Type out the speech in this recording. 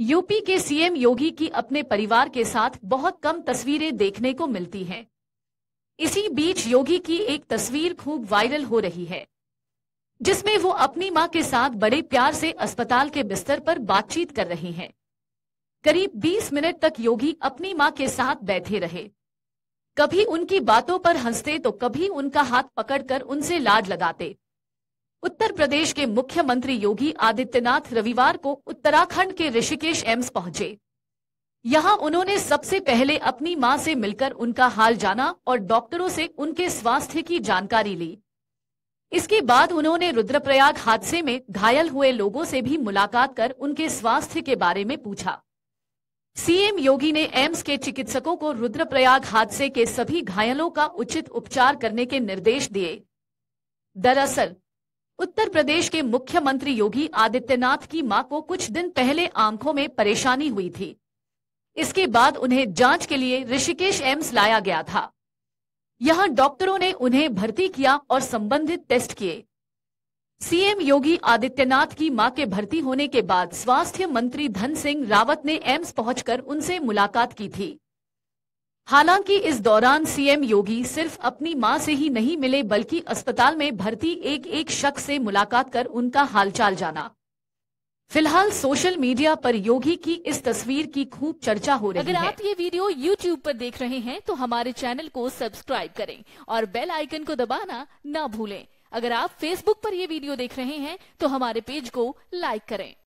UP के CM योगी की अपने परिवार के साथ बहुत कम तस्वीरें देखने को मिलती हैं। इसी बीच योगी की एक तस्वीर खूब वायरल हो रही है जिसमें वो अपनी मां के साथ बड़े प्यार से अस्पताल के बिस्तर पर बातचीत कर रहे हैं। करीब 20 मिनट तक योगी अपनी मां के साथ बैठे रहे कभी उनकी बातों पर हंसते तो कभी उनका हाथ पकड़कर उनसे लाड लगाते उत्तर प्रदेश के मुख्यमंत्री योगी आदित्यनाथ रविवार को उत्तराखंड के ऋषिकेश एम्स पहुंचे यहां उन्होंने सबसे पहले अपनी मां से मिलकर उनका हाल जाना और डॉक्टरों से उनके स्वास्थ्य की जानकारी ली इसके बाद उन्होंने रुद्रप्रयाग हादसे में घायल हुए लोगों से भी मुलाकात कर उनके स्वास्थ्य के बारे में पूछा सीएम योगी ने एम्स के चिकित्सकों को रुद्रप्रयाग हादसे के सभी घायलों का उचित उपचार करने के निर्देश दिए दरअसल उत्तर प्रदेश के मुख्यमंत्री योगी आदित्यनाथ की मां को कुछ दिन पहले आंखों में परेशानी हुई थी इसके बाद उन्हें जांच के लिए ऋषिकेश एम्स लाया गया था यहां डॉक्टरों ने उन्हें भर्ती किया और संबंधित टेस्ट किए सीएम योगी आदित्यनाथ की मां के भर्ती होने के बाद स्वास्थ्य मंत्री धन सिंह रावत ने एम्स पहुंचकर उनसे मुलाकात की थी हालांकि इस दौरान सीएम योगी सिर्फ अपनी मां से ही नहीं मिले बल्कि अस्पताल में भर्ती एक एक शख्स से मुलाकात कर उनका हालचाल जाना फिलहाल सोशल मीडिया पर योगी की इस तस्वीर की खूब चर्चा हो रही अगर है अगर आप ये वीडियो यूट्यूब पर देख रहे हैं तो हमारे चैनल को सब्सक्राइब करें और बेल आइकन को दबाना ना भूलें अगर आप फेसबुक पर ये वीडियो देख रहे हैं तो हमारे पेज को लाइक करें